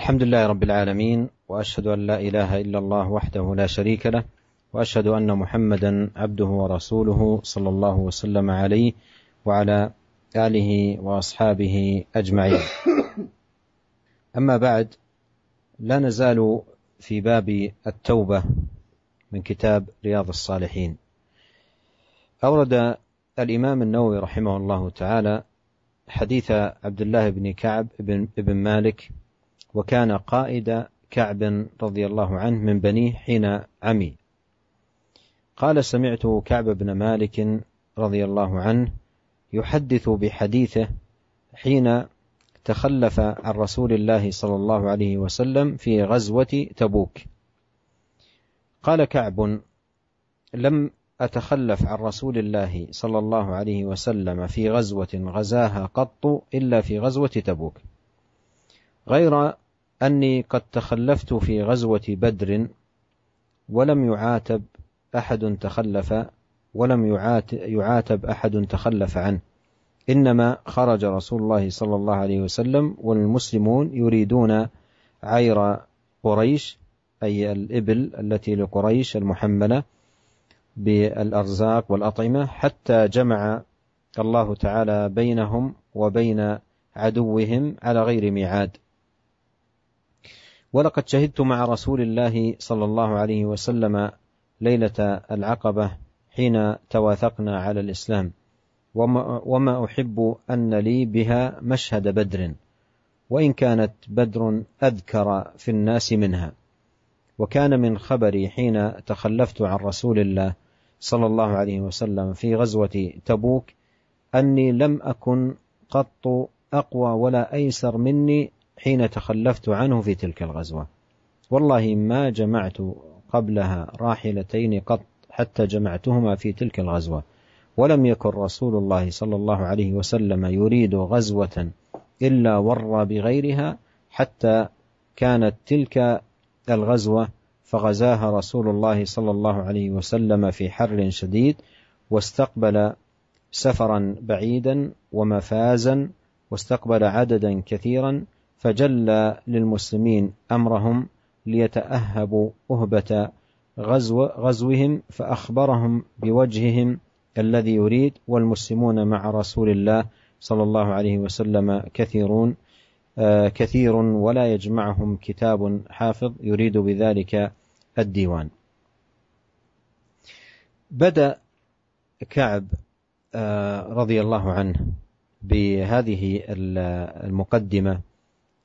الحمد لله رب العالمين واشهد ان لا اله الا الله وحده لا شريك له واشهد ان محمدا عبده ورسوله صلى الله وسلم عليه وعلى اله واصحابه اجمعين. اما بعد لا نزال في باب التوبه من كتاب رياض الصالحين. اورد الامام النووي رحمه الله تعالى حديث عبد الله بن كعب بن, مالك وكان قائد كعب رضي الله عنه من بنيه حين عمي قال سمعت كعب بن مالك رضي الله عنه يحدث بحديثه حين تخلف عن رسول الله صلى الله عليه وسلم في غزوة تبوك قال كعب لم أتخلف عن رسول الله صلى الله عليه وسلم في غزوة غزاها قط إلا في غزوة تبوك غير أني قد تخلفت في غزوة بدر ولم يعاتب أحد تخلف ولم يعاتب أحد تخلف عنه إنما خرج رسول الله صلى الله عليه وسلم والمسلمون يريدون عير قريش أي الإبل التي لقريش المحملة بالأرزاق والأطعمة حتى جمع الله تعالى بينهم وبين عدوهم على غير ميعاد ولقد شهدت مع رسول الله صلى الله عليه وسلم ليلة العقبة حين تواثقنا على الإسلام وما أحب أن لي بها مشهد بدر وإن كانت بدر أذكر في الناس منها وكان من خبري حين تخلفت عن رسول الله صلى الله عليه وسلم في غزوة تبوك أني لم أكن قط أقوى ولا أيسر مني حين تخلفت عنه في تلك الغزوة والله ما جمعت قبلها راحلتين قط حتى جمعتهما في تلك الغزوة ولم يكن رسول الله صلى الله عليه وسلم يريد غزوة إلا ور بغيرها حتى كانت تلك الغزوة فغزاها رسول الله صلى الله عليه وسلم في حر شديد واستقبل سفرا بعيدا ومفازا واستقبل عددا كثيرا فجل للمسلمين أمرهم ليتأهبوا أهبة غزو غزوهم فأخبرهم بوجههم الذي يريد والمسلمون مع رسول الله صلى الله عليه وسلم كثيرون آه، كثير ولا يجمعهم كتاب حافظ يريد بذلك الديوان بدا كعب آه، رضي الله عنه بهذه المقدمه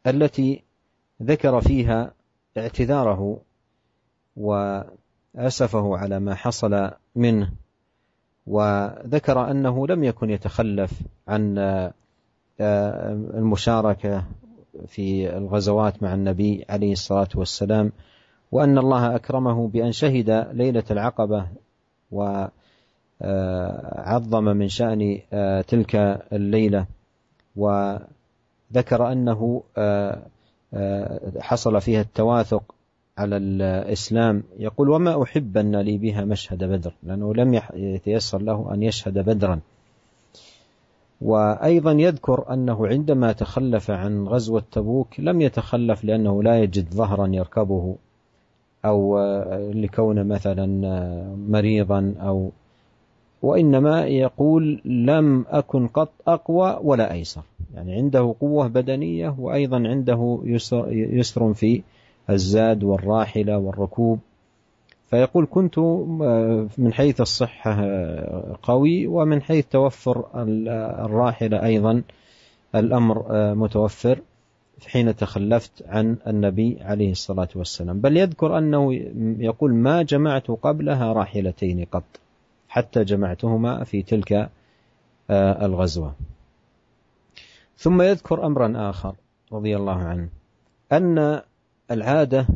التي ذكر فيها اعتذاره وأسفه على ما حصل منه وذكر أنه لم يكن يتخلف عن آه، المشاركة في الغزوات مع النبي عليه الصلاة والسلام وأن الله أكرمه بأن شهد ليلة العقبة وعظم آه، من شأن آه، تلك الليلة و ذكر أنه آه، آه، حصل فيها التواثق على الإسلام يقول وما أحب أن لي بها مشهد بدر لأنه لم يتيسر له أن يشهد بدرا وأيضا يذكر أنه عندما تخلف عن غزوة تبوك لم يتخلف لأنه لا يجد ظهرا يركبه أو آه، لكونه مثلا مريضا أو وإنما يقول لم أكن قط أقوى ولا أيسر يعني عنده قوة بدنية وأيضا عنده يسر, يسر في الزاد والراحلة والركوب فيقول كنت آه، من حيث الصحة آه، قوي ومن حيث توفر الراحلة أيضا الأمر آه، متوفر حين تخلفت عن النبي عليه الصلاة والسلام بل يذكر أنه يقول ما جمعت قبلها راحلتين قط حتى جمعتهما في تلك الغزوة ثم يذكر أمرا آخر رضي الله عنه أن العادة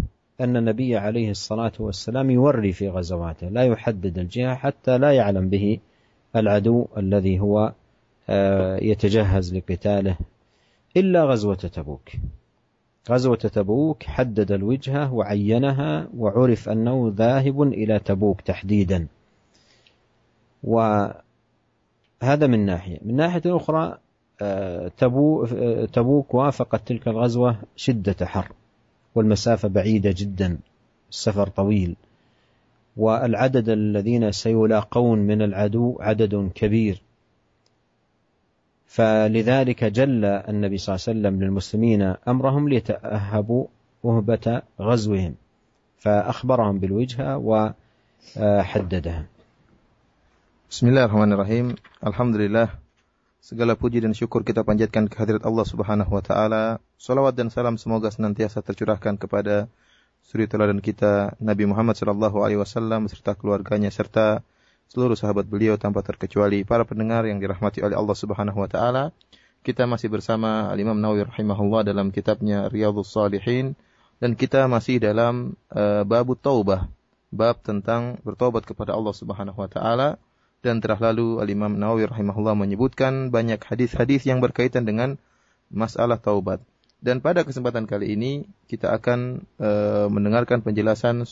أن النبي عليه الصلاة والسلام يوري في غزواته لا يحدد الجهة حتى لا يعلم به العدو الذي هو آه، يتجهز لقتاله إلا غزوة تبوك غزوة تبوك حدد الوجهة وعينها وعرف أنه ذاهب إلى تبوك تحديدا وهذا من ناحية من ناحية أخرى تبوك وافقت تلك الغزوة شدة حر والمسافة بعيدة جدا السفر طويل والعدد الذين سيلاقون من العدو عدد كبير فلذلك جل النبي صلى الله عليه وسلم للمسلمين امرهم ليتاهبوا وهبه غزوهم فاخبرهم بالوجهه وحددها. بسم الله الرحمن الرحيم، الحمد لله Segala puji dan syukur kita panjatkan kehadirat Allah Subhanahu wa taala. Salawat dan salam semoga senantiasa tercurahkan kepada suri teladan kita Nabi Muhammad sallallahu alaihi wasallam serta keluarganya serta seluruh sahabat beliau tanpa terkecuali para pendengar yang dirahmati oleh Allah Subhanahu wa taala. Kita masih bersama Al Imam Nawawi rahimahullah dalam kitabnya Riyadhus Shalihin dan kita masih dalam uh, babu taubah, bab tentang bertobat kepada Allah Subhanahu wa taala dan telah lalu Al-Imam Nawawi rahimahullah menyebutkan banyak hadis-hadis yang berkaitan dengan masalah taubat. Dan pada kesempatan kali ini kita akan uh, mendengarkan penjelasan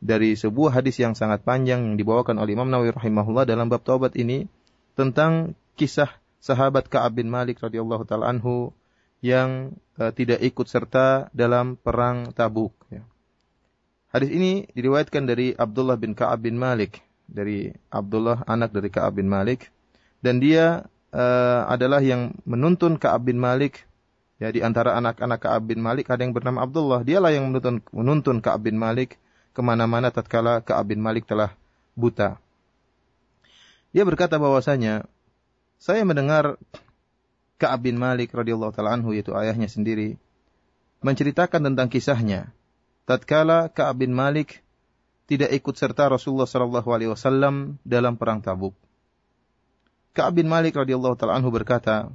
dari sebuah hadis yang sangat panjang yang dibawakan oleh Imam Nawawi rahimahullah dalam bab taubat ini tentang kisah sahabat Ka'ab bin Malik radhiyallahu taala anhu yang uh, tidak ikut serta dalam perang Tabuk ya. Hadis ini diriwayatkan dari Abdullah bin Ka'ab bin Malik dari Abdullah anak dari Ka'ab bin Malik dan dia uh, adalah yang menuntun Ka'ab bin Malik ya di antara anak-anak Ka'ab bin Malik ada yang bernama Abdullah dialah yang menuntun menuntun Ka'ab bin Malik kemana-mana tatkala Ka'ab bin Malik telah buta dia berkata bahwasanya saya mendengar Ka'ab bin Malik radhiyallahu taala anhu yaitu ayahnya sendiri menceritakan tentang kisahnya tatkala Ka'ab bin Malik tidak ikut serta Rasulullah Shallallahu alaihi wasallam dalam perang Tabuk. Ka'ab bin Malik radhiyallahu taala anhu berkata,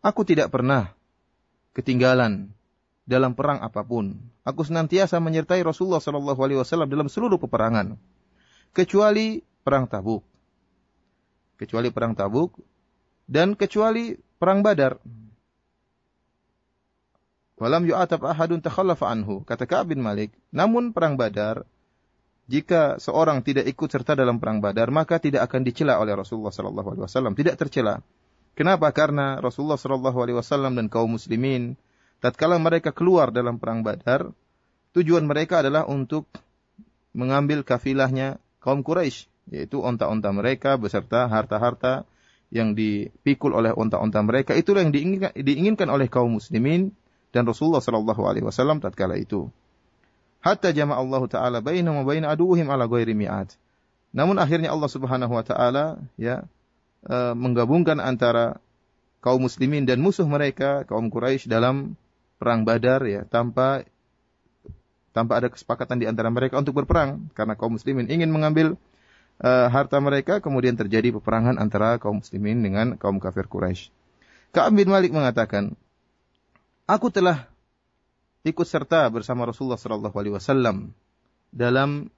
"Aku tidak pernah ketinggalan dalam perang apapun. Aku senantiasa menyertai Rasulullah Shallallahu alaihi wasallam dalam seluruh peperangan, kecuali perang Tabuk. Kecuali perang Tabuk dan kecuali perang Badar." Walam yu'atab ahadun takhallafa anhu, kata Ka'ab bin Malik. Namun perang Badar jika seorang tidak ikut serta dalam perang Badar maka tidak akan dicela oleh Rasulullah sallallahu alaihi wasallam, tidak tercela. Kenapa? Karena Rasulullah sallallahu alaihi wasallam dan kaum muslimin tatkala mereka keluar dalam perang Badar, tujuan mereka adalah untuk mengambil kafilahnya kaum Quraisy, yaitu onta unta mereka beserta harta-harta yang dipikul oleh onta unta mereka. Itulah yang diinginkan, diinginkan oleh kaum muslimin dan Rasulullah sallallahu alaihi wasallam tatkala itu hatta jama Allah taala bainahum wa bain aduhim ala ghairi Namun akhirnya Allah Subhanahu wa taala ya e, menggabungkan antara kaum muslimin dan musuh mereka kaum Quraisy dalam perang Badar ya tanpa tanpa ada kesepakatan di antara mereka untuk berperang karena kaum muslimin ingin mengambil e, harta mereka kemudian terjadi peperangan antara kaum muslimin dengan kaum kafir Quraisy. Ka'ab bin Malik mengatakan, "Aku telah ikut serta bersama Rasulullah Shallallahu Alaihi Wasallam dalam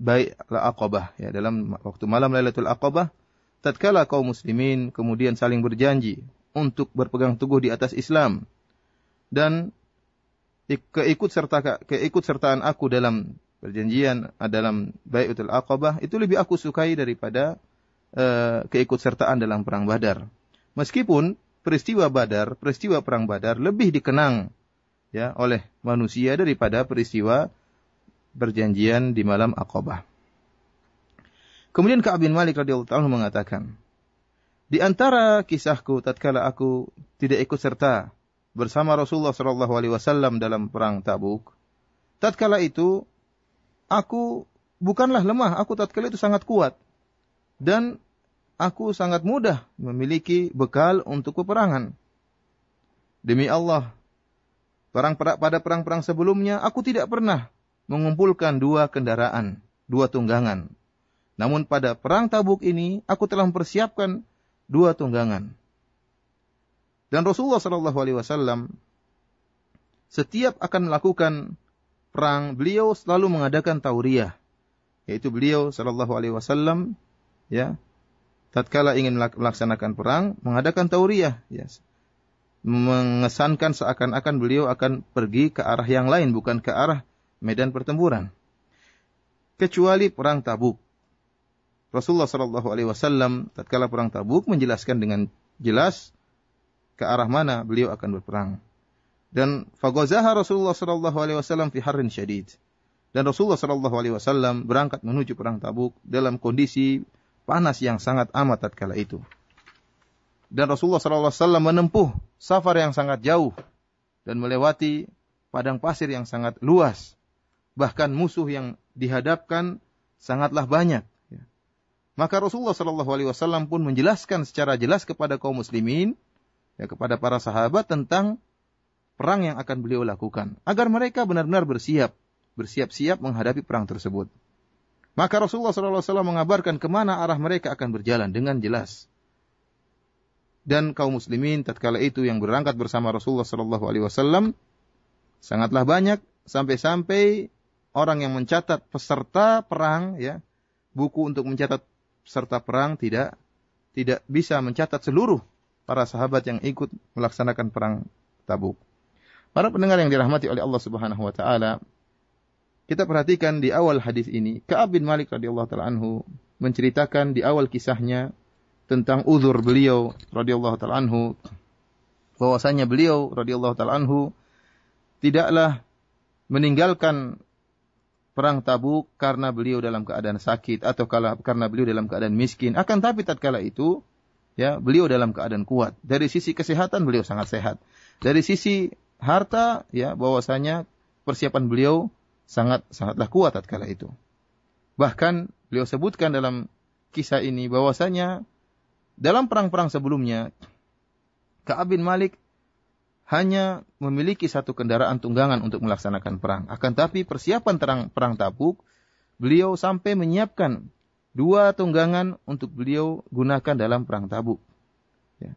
baik Aqabah ya dalam waktu malam Lailatul Aqabah tatkala kaum muslimin kemudian saling berjanji untuk berpegang teguh di atas Islam dan keikut serta keikut sertaan aku dalam perjanjian ah, dalam Bai'atul Aqabah itu lebih aku sukai daripada eh, keikut keikutsertaan dalam perang Badar. Meskipun peristiwa Badar, peristiwa perang Badar lebih dikenang ya oleh manusia daripada peristiwa perjanjian di malam Aqabah. Kemudian Ka'ab bin Malik radhiyallahu anhu mengatakan, di antara kisahku tatkala aku tidak ikut serta bersama Rasulullah sallallahu alaihi wasallam dalam perang Tabuk, tatkala itu aku bukanlah lemah, aku tatkala itu sangat kuat dan aku sangat mudah memiliki bekal untuk peperangan. Demi Allah, Perang pada perang-perang sebelumnya aku tidak pernah mengumpulkan dua kendaraan, dua tunggangan. Namun pada perang Tabuk ini aku telah mempersiapkan dua tunggangan. Dan Rasulullah Shallallahu Alaihi Wasallam setiap akan melakukan perang beliau selalu mengadakan tauriah, yaitu beliau Shallallahu Alaihi Wasallam ya tatkala ingin melaksanakan perang mengadakan tauriah ya mengesankan seakan-akan beliau akan pergi ke arah yang lain bukan ke arah medan pertempuran. Kecuali perang Tabuk. Rasulullah Shallallahu alaihi wasallam tatkala perang Tabuk menjelaskan dengan jelas ke arah mana beliau akan berperang. Dan fagozaha Rasulullah Shallallahu alaihi wasallam fi harin syadid. Dan Rasulullah Shallallahu alaihi wasallam berangkat menuju perang Tabuk dalam kondisi panas yang sangat amat tatkala itu dan Rasulullah SAW menempuh safar yang sangat jauh dan melewati padang pasir yang sangat luas. Bahkan musuh yang dihadapkan sangatlah banyak. Maka Rasulullah SAW pun menjelaskan secara jelas kepada kaum muslimin, ya, kepada para sahabat tentang perang yang akan beliau lakukan. Agar mereka benar-benar bersiap, bersiap-siap menghadapi perang tersebut. Maka Rasulullah SAW mengabarkan kemana arah mereka akan berjalan dengan jelas dan kaum muslimin tatkala itu yang berangkat bersama Rasulullah Shallallahu alaihi wasallam sangatlah banyak sampai-sampai orang yang mencatat peserta perang ya buku untuk mencatat peserta perang tidak tidak bisa mencatat seluruh para sahabat yang ikut melaksanakan perang Tabuk. Para pendengar yang dirahmati oleh Allah Subhanahu wa taala, kita perhatikan di awal hadis ini, Ka'ab bin Malik radhiyallahu taala anhu menceritakan di awal kisahnya tentang uzur beliau radhiyallahu taala anhu bahwasanya beliau radhiyallahu taala anhu tidaklah meninggalkan perang Tabuk karena beliau dalam keadaan sakit atau karena beliau dalam keadaan miskin akan tapi tatkala itu ya beliau dalam keadaan kuat dari sisi kesehatan beliau sangat sehat dari sisi harta ya bahwasanya persiapan beliau sangat sangatlah kuat tatkala itu bahkan beliau sebutkan dalam kisah ini bahwasanya dalam perang-perang sebelumnya, Ka'ab bin Malik hanya memiliki satu kendaraan tunggangan untuk melaksanakan perang. Akan tapi persiapan terang, perang Tabuk, beliau sampai menyiapkan dua tunggangan untuk beliau gunakan dalam perang Tabuk. Ya.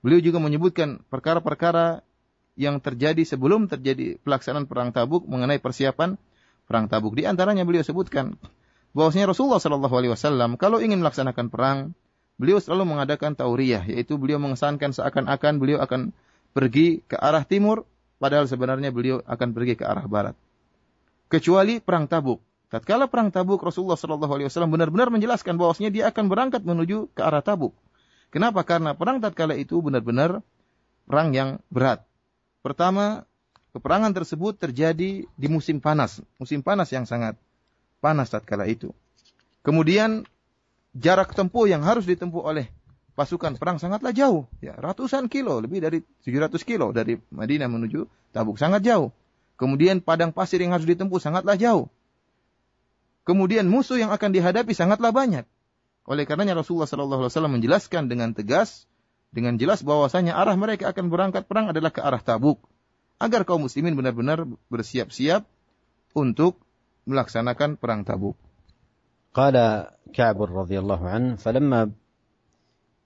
Beliau juga menyebutkan perkara-perkara yang terjadi sebelum terjadi pelaksanaan perang Tabuk mengenai persiapan perang Tabuk. Di antaranya beliau sebutkan bahwasanya Rasulullah Shallallahu Alaihi Wasallam kalau ingin melaksanakan perang beliau selalu mengadakan tauriyah, yaitu beliau mengesankan seakan-akan beliau akan pergi ke arah timur, padahal sebenarnya beliau akan pergi ke arah barat. Kecuali perang Tabuk. Tatkala perang Tabuk, Rasulullah Shallallahu Alaihi Wasallam benar-benar menjelaskan bahwasanya dia akan berangkat menuju ke arah Tabuk. Kenapa? Karena perang tatkala itu benar-benar perang yang berat. Pertama, peperangan tersebut terjadi di musim panas, musim panas yang sangat panas tatkala itu. Kemudian jarak tempuh yang harus ditempuh oleh pasukan perang sangatlah jauh, ya, ratusan kilo, lebih dari 700 kilo dari Madinah menuju Tabuk, sangat jauh. Kemudian padang pasir yang harus ditempuh sangatlah jauh. Kemudian musuh yang akan dihadapi sangatlah banyak. Oleh karenanya Rasulullah SAW Alaihi Wasallam menjelaskan dengan tegas, dengan jelas bahwasanya arah mereka akan berangkat perang adalah ke arah Tabuk, agar kaum muslimin benar-benar bersiap-siap untuk melaksanakan perang Tabuk. قال كعب رضي الله عنه فلما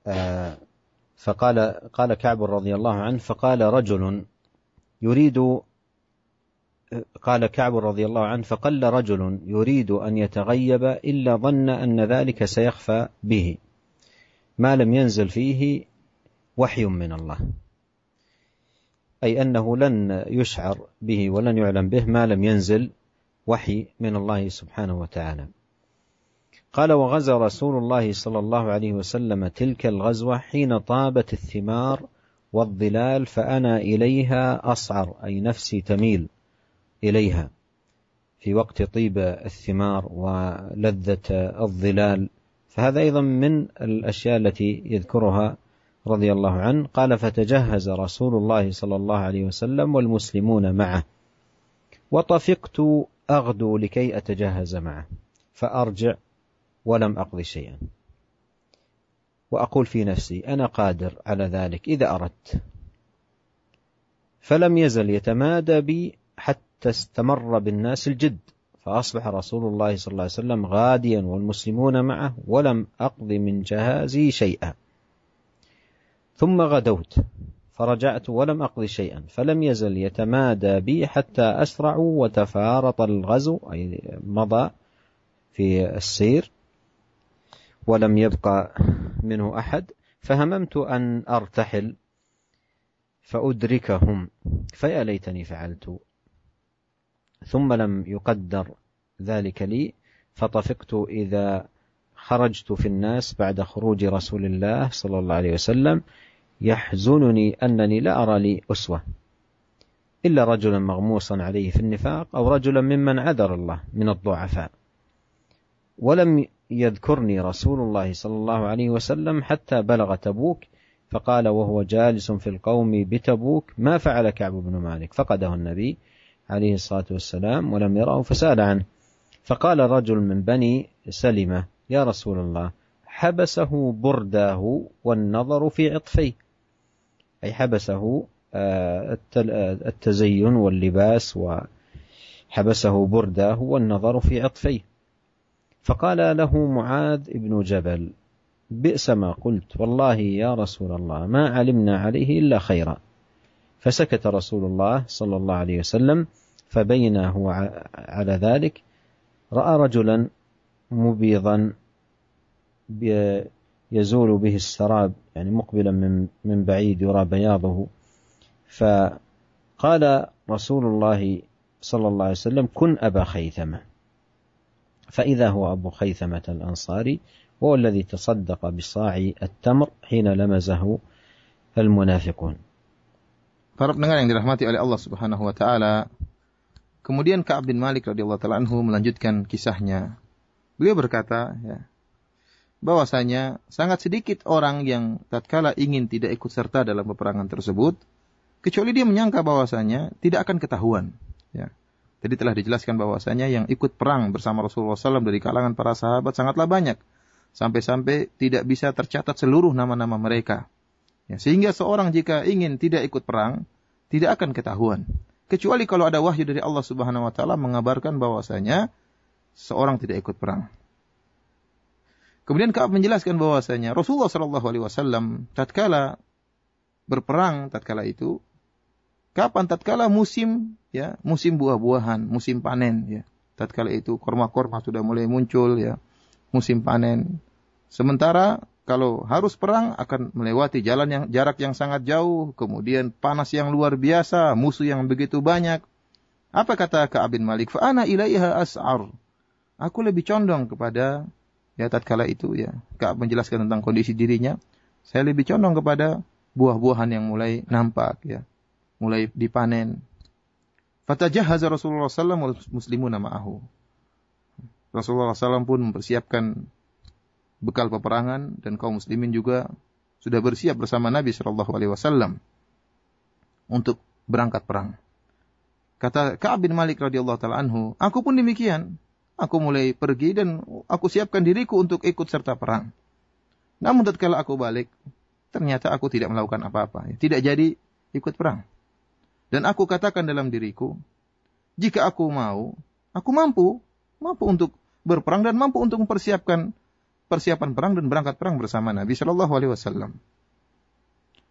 آه، فقال قال كعب رضي الله عنه فقال رجل يريد قال كعب رضي الله عنه فقل رجل يريد أن يتغيب إلا ظن أن ذلك سيخفى به ما لم ينزل فيه وحي من الله أي أنه لن يشعر به ولن يعلم به ما لم ينزل وحي من الله سبحانه وتعالى قال وغزا رسول الله صلى الله عليه وسلم تلك الغزوة حين طابت الثمار والظلال فأنا إليها أصعر أي نفسي تميل إليها في وقت طيب الثمار ولذة الظلال فهذا أيضا من الأشياء التي يذكرها رضي الله عنه قال فتجهز رسول الله صلى الله عليه وسلم والمسلمون معه وطفقت أغدو لكي أتجهز معه فأرجع ولم أقض شيئا وأقول في نفسي أنا قادر على ذلك إذا أردت فلم يزل يتمادى بي حتى استمر بالناس الجد فأصبح رسول الله صلى الله عليه وسلم غاديا والمسلمون معه ولم أقض من جهازي شيئا ثم غدوت فرجعت ولم أقض شيئا فلم يزل يتمادى بي حتى أسرعوا وتفارط الغزو أي مضى في السير ولم يبقى منه أحد فهممت أن أرتحل فأدركهم فيا ليتني فعلت ثم لم يقدر ذلك لي فطفقت إذا خرجت في الناس بعد خروج رسول الله صلى الله عليه وسلم يحزنني أنني لا أرى لي أسوة إلا رجلا مغموصا عليه في النفاق أو رجلا ممن عذر الله من الضعفاء ولم يذكرني رسول الله صلى الله عليه وسلم حتى بلغ تبوك فقال وهو جالس في القوم بتبوك ما فعل كعب بن مالك فقده النبي عليه الصلاة والسلام ولم يره فسأل عنه فقال رجل من بني سلمة يا رسول الله حبسه برداه والنظر في عطفيه أي حبسه آه، آه، التزين واللباس وحبسه برداه والنظر في عطفيه فقال له معاذ بن جبل بئس ما قلت والله يا رسول الله ما علمنا عليه الا خيرا فسكت رسول الله صلى الله عليه وسلم فبينا هو على ذلك راى رجلا مبيضا يزول به السراب يعني مقبلا من من بعيد يرى بياضه فقال رسول الله صلى الله عليه وسلم كن ابا خيثمه فإذا هو أبو خيثمة الأنصاري هو الذي تصدق بصاع التمر حين لمزه المنافقون Para pendengar yang dirahmati oleh Allah Subhanahu wa taala. Kemudian Ka'ab bin Malik radhiyallahu taala anhu melanjutkan kisahnya. Beliau berkata, ya, bahwasanya sangat sedikit orang yang tatkala ingin tidak ikut serta dalam peperangan tersebut, kecuali dia menyangka bahwasanya tidak akan ketahuan. Ya. Jadi telah dijelaskan bahwasanya yang ikut perang bersama Rasulullah SAW dari kalangan para sahabat sangatlah banyak. Sampai-sampai tidak bisa tercatat seluruh nama-nama mereka. Ya, sehingga seorang jika ingin tidak ikut perang, tidak akan ketahuan. Kecuali kalau ada wahyu dari Allah Subhanahu wa taala mengabarkan bahwasanya seorang tidak ikut perang. Kemudian Ka'ab menjelaskan bahwasanya Rasulullah Shallallahu alaihi wasallam tatkala berperang tatkala itu Kapan tatkala musim ya, musim buah-buahan, musim panen ya. Tatkala itu korma-korma sudah mulai muncul ya, musim panen. Sementara kalau harus perang akan melewati jalan yang jarak yang sangat jauh, kemudian panas yang luar biasa, musuh yang begitu banyak. Apa kata Ka'ab bin Malik? Fa'ana ilaiha as'ar. Aku lebih condong kepada ya tatkala itu ya Ka'ab menjelaskan tentang kondisi dirinya saya lebih condong kepada buah-buahan yang mulai nampak ya mulai dipanen. Fatajahaza Rasulullah SAW nama Ahu. Rasulullah SAW pun mempersiapkan bekal peperangan dan kaum muslimin juga sudah bersiap bersama Nabi Shallallahu Alaihi Wasallam untuk berangkat perang. Kata Kaab bin Malik radhiyallahu taala anhu, aku pun demikian. Aku mulai pergi dan aku siapkan diriku untuk ikut serta perang. Namun tatkala aku balik, ternyata aku tidak melakukan apa-apa, tidak jadi ikut perang. Dan aku katakan dalam diriku, jika aku mau, aku mampu, mampu untuk berperang dan mampu untuk mempersiapkan persiapan perang dan berangkat perang bersama Nabi Shallallahu Alaihi Wasallam.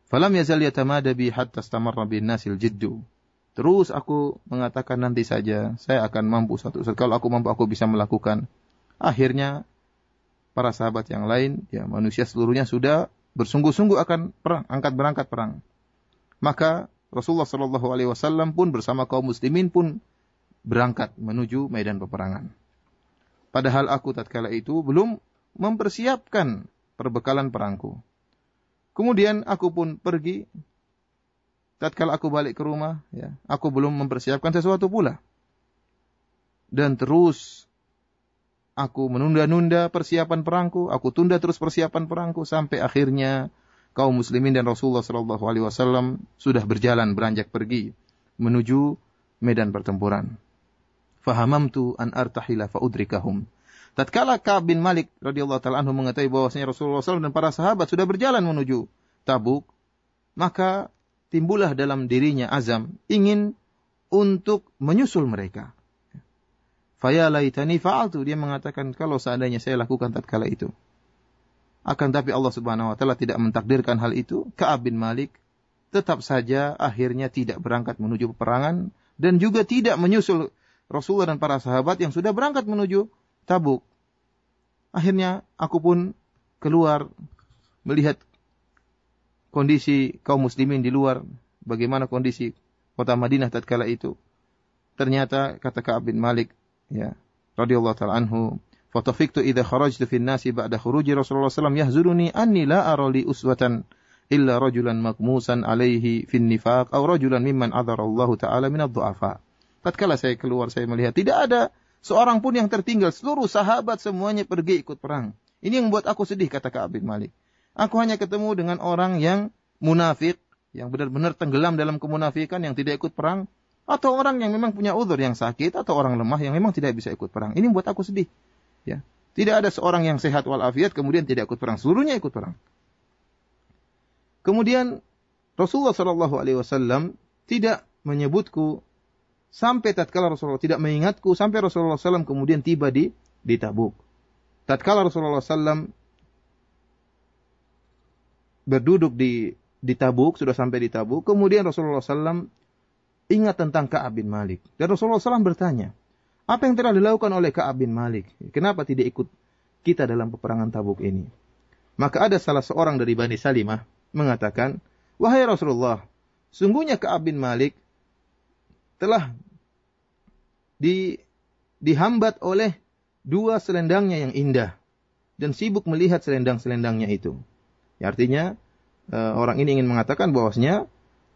Falam yazal yatamada bi hatta bin nasil jiddu. Terus aku mengatakan nanti saja, saya akan mampu satu saat. Kalau aku mampu, aku bisa melakukan. Akhirnya, para sahabat yang lain, ya manusia seluruhnya sudah bersungguh-sungguh akan perang, angkat berangkat perang. Maka Rasulullah Shallallahu Alaihi Wasallam pun bersama kaum muslimin pun berangkat menuju medan peperangan. Padahal aku tatkala itu belum mempersiapkan perbekalan perangku. Kemudian aku pun pergi. Tatkala aku balik ke rumah, ya, aku belum mempersiapkan sesuatu pula. Dan terus aku menunda-nunda persiapan perangku, aku tunda terus persiapan perangku sampai akhirnya kaum muslimin dan Rasulullah Shallallahu alaihi wasallam sudah berjalan beranjak pergi menuju medan pertempuran. Fahamamtu an artahila udrikahum. Tatkala Ka'ab bin Malik radhiyallahu taala anhu mengetahui bahwasanya Rasulullah SAW dan para sahabat sudah berjalan menuju Tabuk, maka timbullah dalam dirinya azam ingin untuk menyusul mereka. Fayalaitani fa'altu dia mengatakan kalau seandainya saya lakukan tatkala itu. Akan tapi Allah Subhanahu wa taala tidak mentakdirkan hal itu. Ka'ab bin Malik tetap saja akhirnya tidak berangkat menuju peperangan dan juga tidak menyusul Rasulullah dan para sahabat yang sudah berangkat menuju Tabuk. Akhirnya aku pun keluar melihat kondisi kaum muslimin di luar, bagaimana kondisi kota Madinah tatkala itu. Ternyata kata Ka'ab bin Malik ya radhiyallahu taala anhu Fatafiktu idha kharajtu fin nasi ba'da khuruji Rasulullah SAW yahzuruni anni la arali uswatan illa rajulan makmusan alaihi fin nifaq au rajulan mimman adharallahu ta'ala minad du'afa. Tatkala saya keluar saya melihat tidak ada seorang pun yang tertinggal. Seluruh sahabat semuanya pergi ikut perang. Ini yang membuat aku sedih kata Ka'ab bin Malik. Aku hanya ketemu dengan orang yang munafik, yang benar-benar tenggelam dalam kemunafikan, yang tidak ikut perang, atau orang yang memang punya udur yang sakit, atau orang lemah yang memang tidak bisa ikut perang. Ini membuat aku sedih. Ya. Tidak ada seorang yang sehat walafiat kemudian tidak ikut perang, seluruhnya ikut perang. Kemudian Rasulullah Shallallahu Alaihi Wasallam tidak menyebutku sampai tatkala Rasulullah tidak mengingatku sampai Rasulullah SAW kemudian tiba di di Tabuk. Tatkala Rasulullah SAW berduduk di di Tabuk sudah sampai di Tabuk, kemudian Rasulullah SAW ingat tentang Kaab bin Malik dan Rasulullah SAW bertanya, apa yang telah dilakukan oleh Ka'ab bin Malik? Kenapa tidak ikut kita dalam peperangan Tabuk ini? Maka ada salah seorang dari Bani Salimah mengatakan, Wahai Rasulullah, sungguhnya Ka'ab bin Malik telah di, dihambat oleh dua selendangnya yang indah dan sibuk melihat selendang-selendangnya itu. Ya, artinya, eh, orang ini ingin mengatakan bahwasanya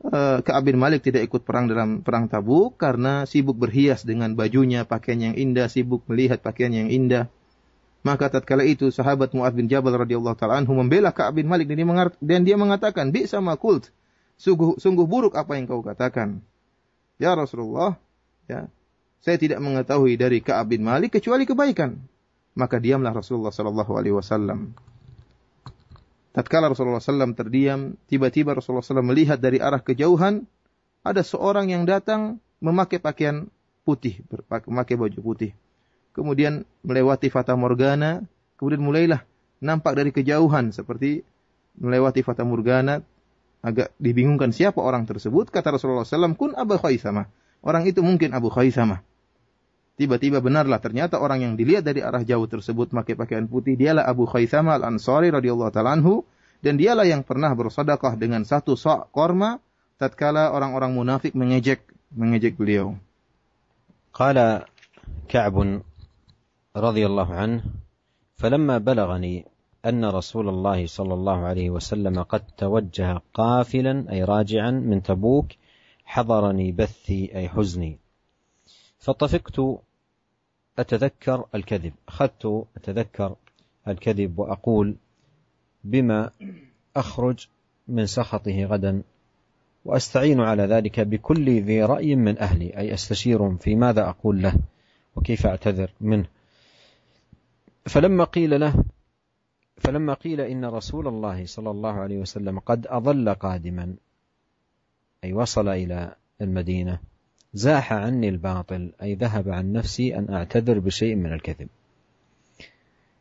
Eh, Ka'ab bin Malik tidak ikut perang dalam perang Tabuk karena sibuk berhias dengan bajunya, pakaian yang indah, sibuk melihat pakaian yang indah. Maka tatkala itu sahabat Mu'ad bin Jabal radhiyallahu taala anhu membela Ka'ab bin Malik dan dia mengatakan, "Bi sama kult." Sungguh sungguh buruk apa yang kau katakan. Ya Rasulullah, ya. Saya tidak mengetahui dari Ka'ab bin Malik kecuali kebaikan. Maka diamlah Rasulullah sallallahu alaihi wasallam. Tatkala Rasulullah SAW terdiam, tiba-tiba Rasulullah SAW melihat dari arah kejauhan, ada seorang yang datang memakai pakaian putih, memakai baju putih. Kemudian melewati Fata Morgana, kemudian mulailah nampak dari kejauhan seperti melewati Fata Morgana, agak dibingungkan siapa orang tersebut, kata Rasulullah SAW, kun Abu Khaisamah. Orang itu mungkin Abu Khaisamah. Tiba-tiba benarlah ternyata orang yang dilihat dari arah jauh tersebut pakai pakaian putih dialah Abu Khaisama Al-Ansari radhiyallahu taala anhu dan dialah yang pernah bersedekah dengan satu sok korma tatkala orang-orang munafik mengejek mengejek beliau. Qala Ka'b radhiyallahu anhu فلما بلغني أن رسول الله صلى الله عليه وسلم قد توجه قافلا أي راجعا من تبوك حضرني بثي أي حزني فطفقت أتذكر الكذب أخذت أتذكر الكذب وأقول بما أخرج من سخطه غدا وأستعين على ذلك بكل ذي رأي من أهلي أي أستشير في ماذا أقول له وكيف أعتذر منه فلما قيل له فلما قيل إن رسول الله صلى الله عليه وسلم قد أضل قادما أي وصل إلى المدينة زاح عني الباطل أي ذهب عن نفسي أن أعتذر بشيء من الكذب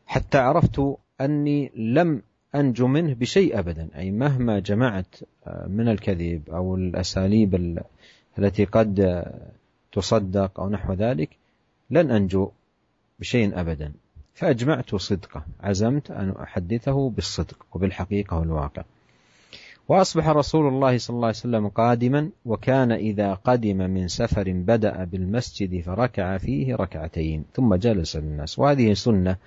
حتى عرفت أني لم أنجو منه بشيء أبدا أي مهما جمعت آه، من الكذب أو الأساليب التي قد تصدق أو نحو ذلك لن أنجو بشيء أبدا فأجمعت صدقه عزمت أن أحدثه بالصدق وبالحقيقة والواقع وأصبح رسول الله صلى الله عليه وسلم قادما وكان إذا قدم من سفر بدأ بالمسجد فركع فيه ركعتين ثم جلس للناس وهذه سنة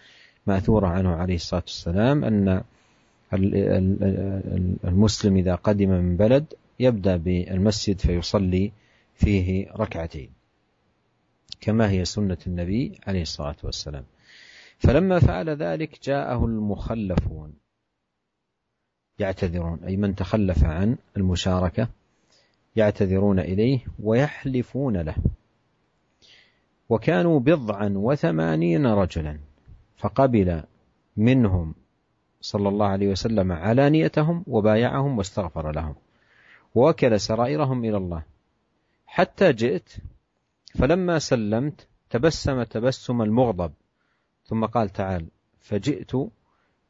ماثورة عنه عليه الصلاة والسلام أن المسلم إذا قدم من بلد يبدأ بالمسجد فيصلي فيه ركعتين كما هي سنة النبي عليه الصلاة والسلام فلما فعل ذلك جاءه المخلفون يعتذرون أي من تخلف عن المشاركة يعتذرون إليه ويحلفون له وكانوا بضعا وثمانين رجلا فقبل منهم صلى الله عليه وسلم علانيتهم وبايعهم واستغفر لهم ووكل سرائرهم إلى الله حتى جئت فلما سلمت تبسم تبسم المغضب ثم قال تعال فجئت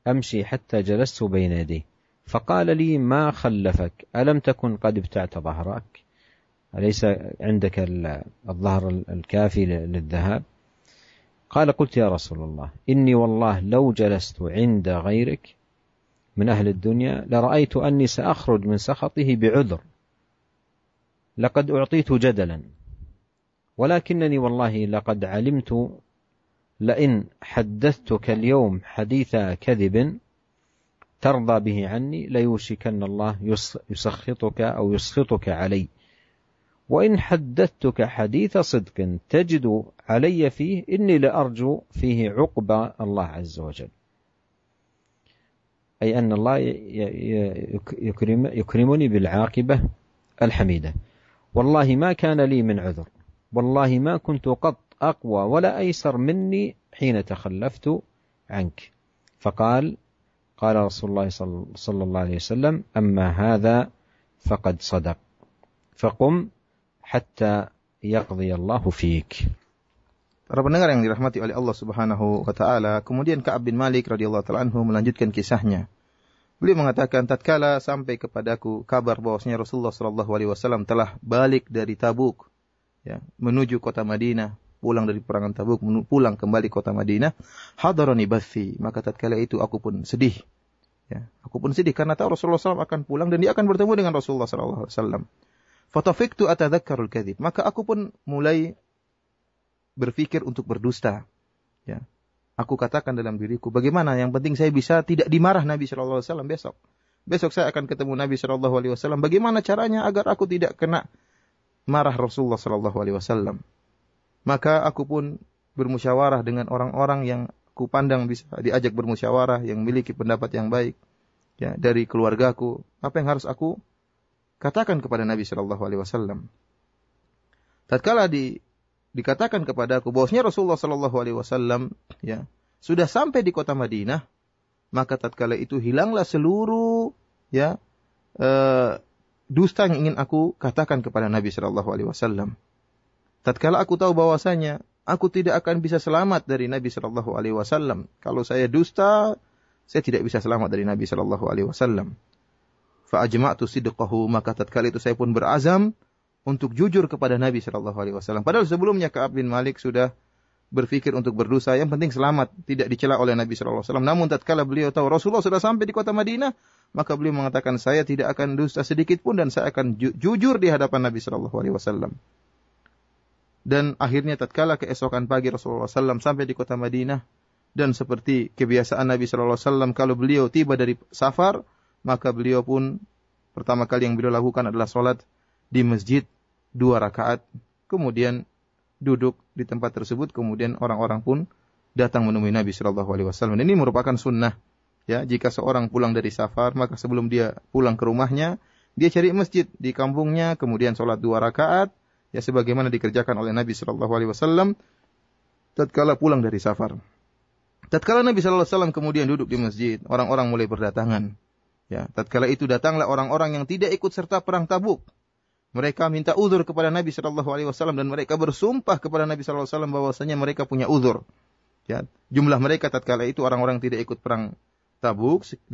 أمشي حتى جلست بين يديه فقال لي ما خلفك ألم تكن قد ابتعت ظهرك أليس عندك الظهر الكافي للذهاب قال قلت يا رسول الله إني والله لو جلست عند غيرك من أهل الدنيا لرأيت أني سأخرج من سخطه بعذر لقد أعطيت جدلا ولكنني والله لقد علمت لئن حدثتك اليوم حديث كذب ترضى به عني ليوشكن الله يسخطك أو يسخطك علي وإن حدثتك حديث صدق تجد علي فيه إني لأرجو فيه عقبى الله عز وجل أي أن الله يكرم يكرمني بالعاقبة الحميدة والله ما كان لي من عذر والله ما كنت قط أقوى ولا أيسر مني حين تخلفت عنك فقال قال رسول الله صلى الله عليه وسلم أما هذا فقد صدق فقم حتى يقضي الله فيك Para pendengar yang dirahmati oleh Allah Subhanahu wa taala, kemudian Ka'ab bin Malik radhiyallahu taala anhu melanjutkan kisahnya. Beliau mengatakan tatkala sampai kepadaku kabar bahwasanya Rasulullah sallallahu alaihi wasallam telah balik dari Tabuk ya, menuju kota Madinah pulang dari perangan Tabuk, pulang kembali kota Madinah, hadarani bathi, maka tatkala itu aku pun sedih. Ya, aku pun sedih karena tahu Rasulullah SAW akan pulang dan dia akan bertemu dengan Rasulullah SAW. Fatafiktu atadzakkarul kadhib. Maka aku pun mulai berpikir untuk berdusta. Ya. Aku katakan dalam diriku, bagaimana yang penting saya bisa tidak dimarah Nabi SAW alaihi wasallam besok. Besok saya akan ketemu Nabi SAW. alaihi wasallam. Bagaimana caranya agar aku tidak kena marah Rasulullah SAW? alaihi wasallam? Maka aku pun bermusyawarah dengan orang-orang yang kupandang bisa diajak bermusyawarah, yang memiliki pendapat yang baik ya, dari keluargaku. Apa yang harus aku katakan kepada Nabi Shallallahu Alaihi Wasallam? Tatkala di, dikatakan kepada aku bahwasanya Rasulullah Shallallahu Alaihi Wasallam ya sudah sampai di kota Madinah, maka tatkala itu hilanglah seluruh ya eh, dusta yang ingin aku katakan kepada Nabi Shallallahu Alaihi Wasallam. Tatkala aku tahu bahwasanya aku tidak akan bisa selamat dari Nabi Shallallahu Alaihi Wasallam. Kalau saya dusta, saya tidak bisa selamat dari Nabi Shallallahu Alaihi Wasallam. Faajmatu sidqahu maka tatkala itu saya pun berazam untuk jujur kepada Nabi Shallallahu Alaihi Wasallam. Padahal sebelumnya Kaab bin Malik sudah berpikir untuk berdosa, yang penting selamat, tidak dicela oleh Nabi Shallallahu Alaihi Wasallam. Namun tatkala beliau tahu Rasulullah sudah sampai di kota Madinah, maka beliau mengatakan saya tidak akan dusta sedikit pun dan saya akan ju jujur di hadapan Nabi Shallallahu Alaihi Wasallam. Dan akhirnya tatkala keesokan pagi Rasulullah SAW sampai di kota Madinah, dan seperti kebiasaan Nabi SAW kalau beliau tiba dari safar, maka beliau pun pertama kali yang beliau lakukan adalah sholat di masjid dua rakaat, kemudian duduk di tempat tersebut, kemudian orang-orang pun datang menemui Nabi Shallallahu Alaihi Wasallam. Ini merupakan sunnah. Ya, jika seorang pulang dari safar, maka sebelum dia pulang ke rumahnya, dia cari masjid di kampungnya, kemudian sholat dua rakaat, ya sebagaimana dikerjakan oleh Nabi Shallallahu alaihi wasallam tatkala pulang dari safar. Tatkala Nabi Shallallahu alaihi wasallam kemudian duduk di masjid, orang-orang mulai berdatangan. Ya, tatkala itu datanglah orang-orang yang tidak ikut serta perang Tabuk. Mereka minta uzur kepada Nabi Shallallahu alaihi wasallam dan mereka bersumpah kepada Nabi Shallallahu alaihi wasallam bahwasanya mereka punya uzur. Ya, jumlah mereka tatkala itu orang-orang tidak ikut perang Tabuk 80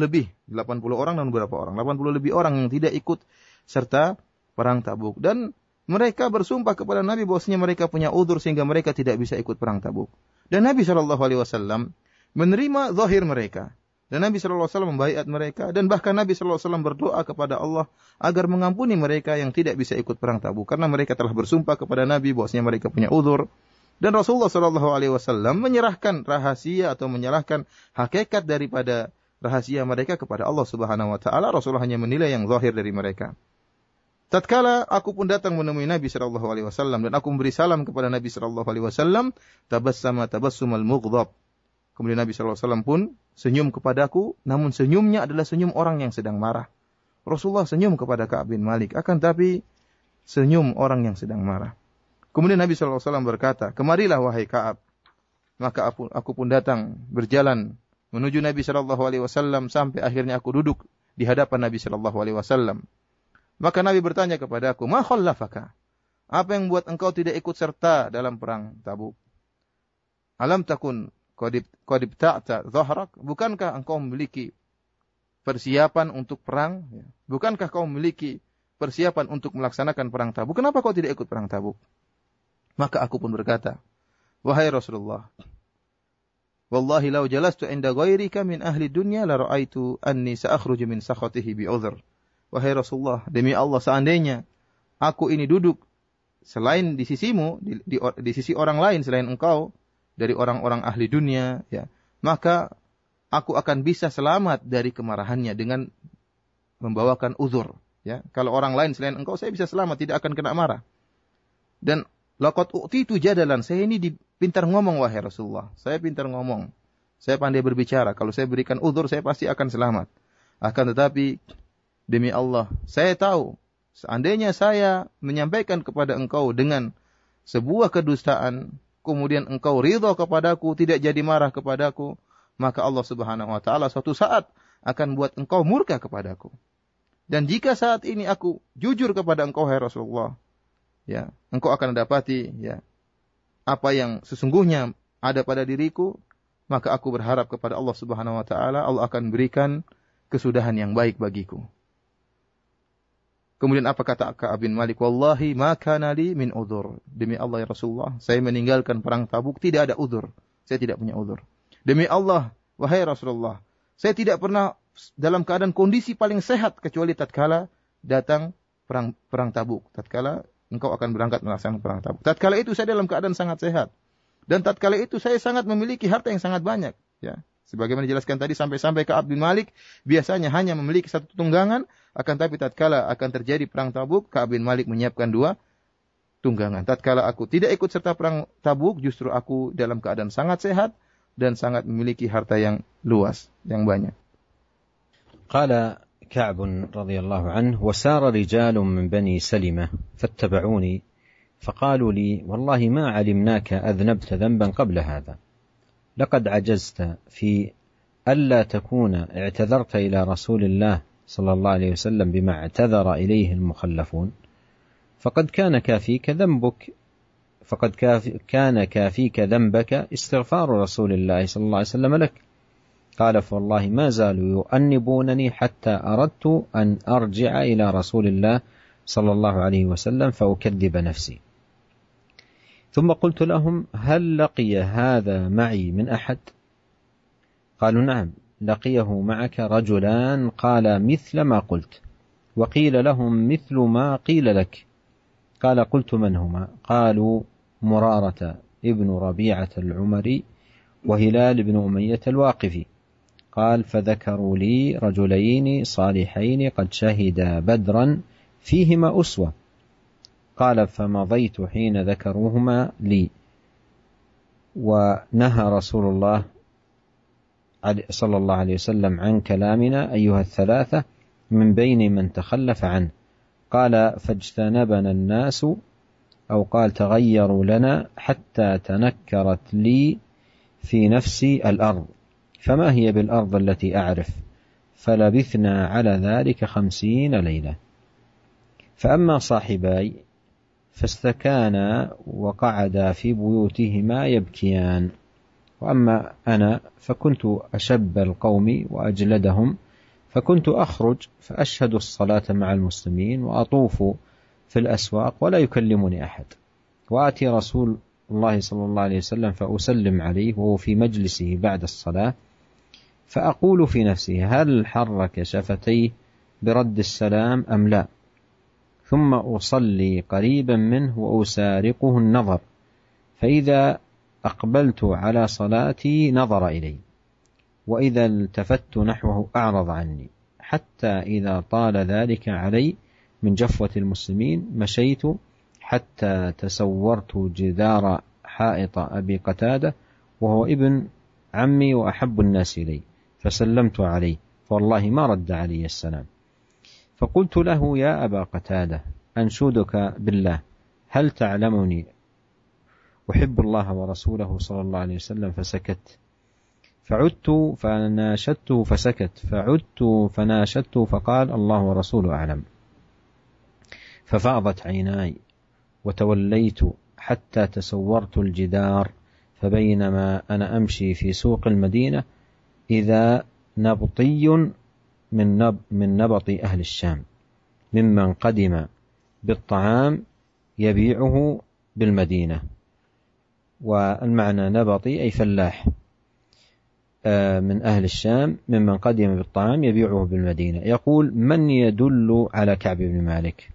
lebih, 80 orang dan beberapa orang? 80 lebih orang yang tidak ikut serta perang Tabuk dan mereka bersumpah kepada Nabi bahwasanya mereka punya udur sehingga mereka tidak bisa ikut perang Tabuk. Dan Nabi Shallallahu alaihi wasallam menerima zahir mereka. Dan Nabi Shallallahu alaihi wasallam membaiat mereka dan bahkan Nabi Shallallahu alaihi wasallam berdoa kepada Allah agar mengampuni mereka yang tidak bisa ikut perang Tabuk karena mereka telah bersumpah kepada Nabi bahwasanya mereka punya udur. Dan Rasulullah Shallallahu alaihi wasallam menyerahkan rahasia atau menyerahkan hakikat daripada rahasia mereka kepada Allah Subhanahu wa taala. Rasulullah hanya menilai yang zahir dari mereka. Tatkala aku pun datang menemui Nabi Shallallahu Alaihi Wasallam dan aku memberi salam kepada Nabi Shallallahu Alaihi Wasallam, tabassama tabassumal mughdhab. Kemudian Nabi Shallallahu Alaihi Wasallam pun senyum kepadaku, namun senyumnya adalah senyum orang yang sedang marah. Rasulullah senyum kepada Ka'ab bin Malik, akan tapi senyum orang yang sedang marah. Kemudian Nabi Shallallahu Alaihi Wasallam berkata, kemarilah wahai Ka'ab. Maka aku, pun datang berjalan menuju Nabi Shallallahu Alaihi Wasallam sampai akhirnya aku duduk di hadapan Nabi Shallallahu Alaihi Wasallam. Maka Nabi bertanya kepada aku, "Ma khallafaka?" Apa yang membuat engkau tidak ikut serta dalam perang Tabuk? Alam takun kodib, kodib ta'ta zahrak? Bukankah engkau memiliki persiapan untuk perang? Ya. Bukankah kau memiliki persiapan untuk melaksanakan perang Tabuk? Kenapa kau tidak ikut perang Tabuk? Maka aku pun berkata, "Wahai Rasulullah, wallahi lau jalastu inda ghairika min ahli dunya la ra'aitu anni sa'akhruju min sakhatihi bi'udhr." Wahai Rasulullah, demi Allah seandainya aku ini duduk selain di sisimu, di, di, di sisi orang lain selain engkau, dari orang-orang ahli dunia, ya, maka aku akan bisa selamat dari kemarahannya dengan membawakan uzur. Ya, kalau orang lain selain engkau, saya bisa selamat, tidak akan kena marah. Dan Lakot ukti itu jadalan. Saya ini pintar ngomong wahai Rasulullah. Saya pintar ngomong. Saya pandai berbicara. Kalau saya berikan uzur, saya pasti akan selamat. Akan tetapi Demi Allah, saya tahu seandainya saya menyampaikan kepada engkau dengan sebuah kedustaan, kemudian engkau ridha kepadaku, tidak jadi marah kepadaku, maka Allah Subhanahu wa taala suatu saat akan buat engkau murka kepadaku. Dan jika saat ini aku jujur kepada engkau hai Rasulullah, ya, engkau akan dapati ya apa yang sesungguhnya ada pada diriku, maka aku berharap kepada Allah Subhanahu wa taala Allah akan berikan kesudahan yang baik bagiku. Kemudian apa kata Ka'ab bin Malik? Wallahi ma kana li min udur. Demi Allah ya Rasulullah, saya meninggalkan perang Tabuk tidak ada udur. Saya tidak punya udur. Demi Allah, wahai Rasulullah, saya tidak pernah dalam keadaan kondisi paling sehat kecuali tatkala datang perang perang Tabuk. Tatkala engkau akan berangkat melaksanakan perang Tabuk. Tatkala itu saya dalam keadaan sangat sehat. Dan tatkala itu saya sangat memiliki harta yang sangat banyak, ya. Sebagaimana dijelaskan tadi sampai-sampai ke bin Malik biasanya hanya memiliki satu tunggangan, akan tapi tatkala akan terjadi perang Tabuk, Ka'ab bin Malik menyiapkan dua tunggangan. Tatkala aku tidak ikut serta perang Tabuk, justru aku dalam keadaan sangat sehat dan sangat memiliki harta yang luas, yang banyak. Qala كعب radhiyallahu anhu wasara وسار رجال من بني سلمة فاتبعوني فقالوا لي والله ما علمناك أذنبت ذنبا قبل هذا لقد عجزت في ألا تكون اعتذرت إلى رسول الله صلى الله عليه وسلم بما اعتذر إليه المخلفون فقد كان كافيك ذنبك فقد كان كافيك ذنبك استغفار رسول الله صلى الله عليه وسلم لك قال فوالله ما زالوا يؤنبونني حتى أردت أن أرجع إلى رسول الله صلى الله عليه وسلم فأكذب نفسي ثم قلت لهم هل لقي هذا معي من احد قالوا نعم لقيه معك رجلان قال مثل ما قلت وقيل لهم مثل ما قيل لك قال قلت من هما قالوا مرارة ابن ربيعة العمري وهلال بن أمية الواقفي قال فذكروا لي رجلين صالحين قد شهدا بدرا فيهما أسوة قال فمضيت حين ذكروهما لي ونهى رسول الله صلى الله عليه وسلم عن كلامنا أيها الثلاثة من بين من تخلف عنه قال فاجتنبنا الناس أو قال تغيروا لنا حتى تنكرت لي في نفسي الأرض فما هي بالأرض التي أعرف فلبثنا على ذلك خمسين ليلة فأما صاحباي فاستكانا وقعدا في بيوتهما يبكيان وأما أنا فكنت أشب القوم وأجلدهم فكنت أخرج فأشهد الصلاة مع المسلمين وأطوف في الأسواق ولا يكلمني أحد وآتي رسول الله صلى الله عليه وسلم فأسلم عليه وهو في مجلسه بعد الصلاة فأقول في نفسي هل حرك شفتيه برد السلام أم لا ثم أصلي قريبا منه وأسارقه النظر فإذا أقبلت على صلاتي نظر إلي وإذا التفت نحوه أعرض عني حتى إذا طال ذلك علي من جفوة المسلمين مشيت حتى تسورت جدار حائط أبي قتادة وهو ابن عمي وأحب الناس إلي فسلمت عليه فوالله ما رد علي السلام فقلت له يا أبا قتادة أنشودك بالله هل تعلمني أحب الله ورسوله صلى الله عليه وسلم فسكت فعدت فناشدت فسكت فعدت فناشدت فقال الله ورسوله أعلم ففاضت عيناي وتوليت حتى تسورت الجدار فبينما أنا أمشي في سوق المدينة إذا نبطي من نب من نبط أهل الشام ممن قدم بالطعام يبيعه بالمدينة والمعنى نبطي أي فلاح آه، من أهل الشام ممن قدم بالطعام يبيعه بالمدينة يقول من يدل على كعب بن مالك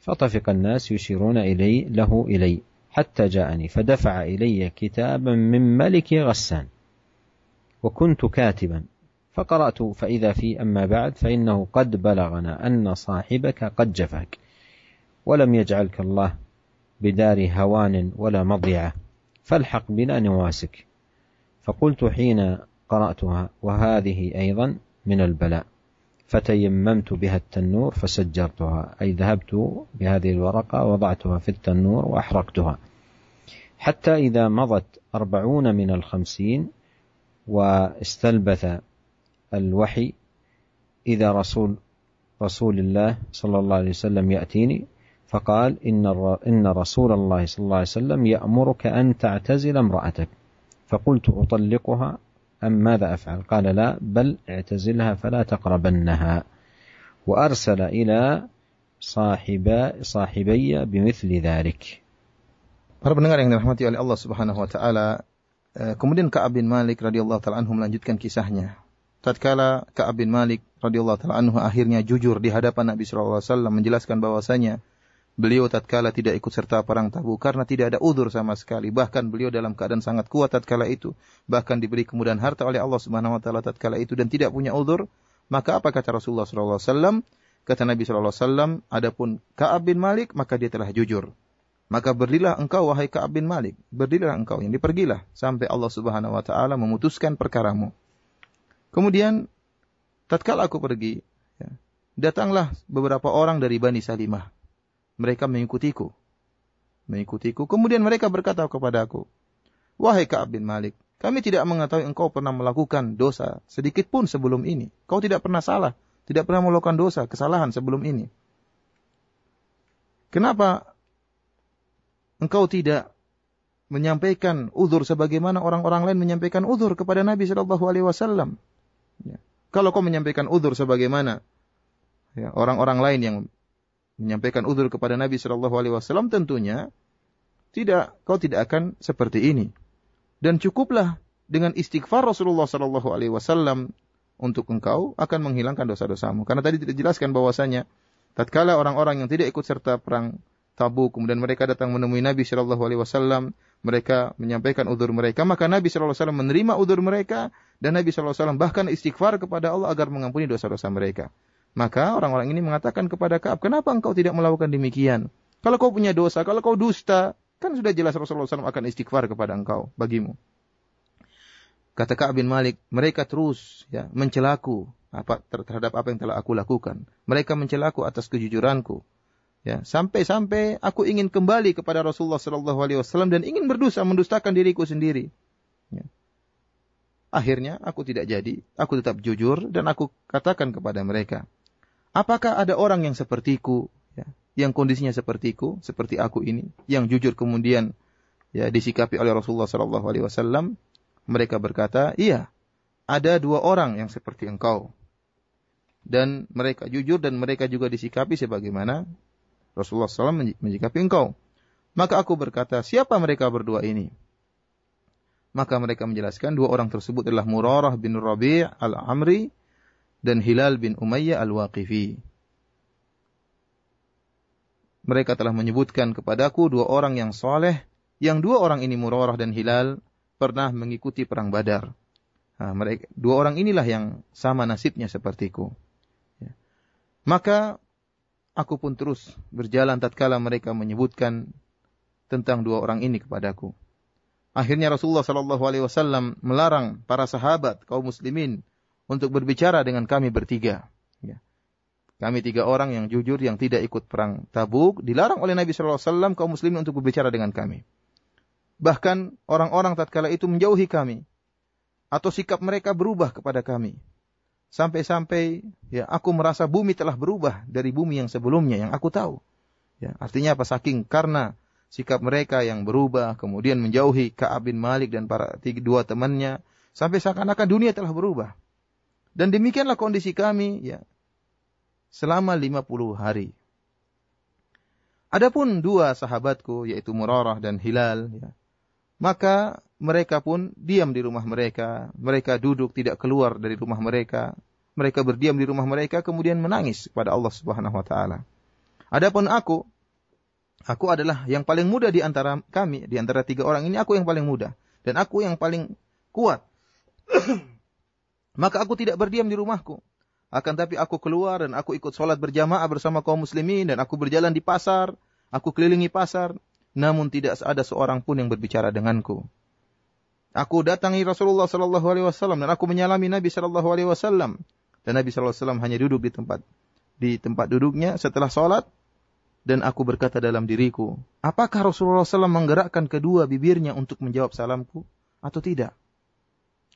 فطفق الناس يشيرون إلي له إلي حتى جاءني فدفع إلي كتابا من ملك غسان وكنت كاتبا فقرأت فإذا في أما بعد فإنه قد بلغنا أن صاحبك قد جفاك ولم يجعلك الله بدار هوان ولا مضيعة فالحق بنا نواسك فقلت حين قرأتها وهذه أيضا من البلاء فتيممت بها التنور فسجرتها أي ذهبت بهذه الورقة وضعتها في التنور وأحرقتها حتى إذا مضت أربعون من الخمسين واستلبث الوحي إذا رسول رسول الله صلى الله عليه وسلم يأتيني فقال إن إن رسول الله صلى الله عليه وسلم يأمرك أن تعتزل امرأتك فقلت أطلقها أم ماذا أفعل قال لا بل اعتزلها فلا تقربنها وأرسل إلى صاحب صاحبي بمثل ذلك Para pendengar yang dirahmati oleh Allah Subhanahu wa taala, eh, kemudian Ka'ab bin Malik radhiyallahu taala anhu melanjutkan kisahnya. tatkala Ka'ab bin Malik radhiyallahu taala anhu akhirnya jujur di hadapan Nabi sallallahu alaihi wasallam menjelaskan bahwasanya beliau tatkala tidak ikut serta perang Tabuk karena tidak ada udur sama sekali bahkan beliau dalam keadaan sangat kuat tatkala itu bahkan diberi kemudahan harta oleh Allah Subhanahu wa taala tatkala itu dan tidak punya udur maka apa kata Rasulullah sallallahu alaihi wasallam kata Nabi sallallahu alaihi wasallam adapun Ka'ab bin Malik maka dia telah jujur maka berdilah engkau wahai Ka'ab bin Malik berdilah engkau yang dipergilah sampai Allah Subhanahu wa taala memutuskan perkaramu Kemudian tatkala aku pergi, ya, datanglah beberapa orang dari Bani Salimah. Mereka mengikutiku. Mengikutiku. Kemudian mereka berkata kepada aku, Wahai Ka'ab bin Malik, kami tidak mengetahui engkau pernah melakukan dosa sedikit pun sebelum ini. Kau tidak pernah salah, tidak pernah melakukan dosa, kesalahan sebelum ini. Kenapa engkau tidak menyampaikan uzur sebagaimana orang-orang lain menyampaikan uzur kepada Nabi Shallallahu Alaihi Wasallam? Ya. Kalau kau menyampaikan udur sebagaimana ya, orang-orang ya, lain yang menyampaikan udur kepada Nabi Shallallahu Alaihi Wasallam, tentunya tidak kau tidak akan seperti ini. Dan cukuplah dengan istighfar Rasulullah Shallallahu Alaihi Wasallam untuk engkau akan menghilangkan dosa-dosamu. Karena tadi tidak jelaskan bahwasanya tatkala orang-orang yang tidak ikut serta perang Tabuk kemudian mereka datang menemui Nabi Shallallahu Alaihi Wasallam mereka menyampaikan udur mereka, maka Nabi Alaihi Wasallam menerima udur mereka, dan Nabi Alaihi Wasallam bahkan istighfar kepada Allah agar mengampuni dosa-dosa mereka. Maka orang-orang ini mengatakan kepada Kaab, kenapa engkau tidak melakukan demikian? Kalau kau punya dosa, kalau kau dusta, kan sudah jelas Rasulullah SAW akan istighfar kepada engkau, bagimu. Kata Ka'ab bin Malik, mereka terus ya, mencelaku apa, terhadap apa yang telah aku lakukan. Mereka mencelaku atas kejujuranku. Ya, sampai-sampai aku ingin kembali kepada Rasulullah Shallallahu Alaihi Wasallam dan ingin berdosa mendustakan diriku sendiri. Ya. Akhirnya aku tidak jadi, aku tetap jujur dan aku katakan kepada mereka, apakah ada orang yang sepertiku, ya, yang kondisinya sepertiku, seperti aku ini, yang jujur kemudian ya disikapi oleh Rasulullah Shallallahu Alaihi Wasallam? Mereka berkata, iya, ada dua orang yang seperti engkau. Dan mereka jujur dan mereka juga disikapi sebagaimana Rasulullah SAW menyikapi engkau. Maka aku berkata, siapa mereka berdua ini? Maka mereka menjelaskan dua orang tersebut adalah Murarah bin Rabi' al-Amri dan Hilal bin Umayyah al-Waqifi. Mereka telah menyebutkan kepadaku dua orang yang soleh, yang dua orang ini Murarah dan Hilal pernah mengikuti perang Badar. Nah, mereka, dua orang inilah yang sama nasibnya sepertiku. Ya. Maka Aku pun terus berjalan tatkala mereka menyebutkan tentang dua orang ini kepadaku. Akhirnya Rasulullah Shallallahu Alaihi Wasallam melarang para sahabat kaum muslimin untuk berbicara dengan kami bertiga. Ya. Kami tiga orang yang jujur yang tidak ikut perang Tabuk dilarang oleh Nabi Shallallahu Alaihi Wasallam kaum muslimin untuk berbicara dengan kami. Bahkan orang-orang tatkala itu menjauhi kami atau sikap mereka berubah kepada kami sampai-sampai ya aku merasa bumi telah berubah dari bumi yang sebelumnya yang aku tahu. Ya, artinya apa saking karena sikap mereka yang berubah kemudian menjauhi Ka'ab bin Malik dan para tiga, dua temannya sampai seakan-akan dunia telah berubah. Dan demikianlah kondisi kami ya selama 50 hari. Adapun dua sahabatku yaitu Murarah dan Hilal ya, maka mereka pun diam di rumah mereka. Mereka duduk tidak keluar dari rumah mereka. Mereka berdiam di rumah mereka kemudian menangis kepada Allah Subhanahu wa taala. Adapun aku, aku adalah yang paling muda di antara kami, di antara tiga orang ini aku yang paling muda dan aku yang paling kuat. Maka aku tidak berdiam di rumahku. Akan tapi aku keluar dan aku ikut sholat berjamaah bersama kaum muslimin dan aku berjalan di pasar. Aku kelilingi pasar. Namun tidak ada seorang pun yang berbicara denganku. Aku datangi Rasulullah sallallahu alaihi wasallam dan aku menyalami Nabi sallallahu alaihi wasallam. Dan Nabi sallallahu alaihi wasallam hanya duduk di tempat di tempat duduknya setelah salat dan aku berkata dalam diriku, apakah Rasulullah SAW menggerakkan kedua bibirnya untuk menjawab salamku atau tidak?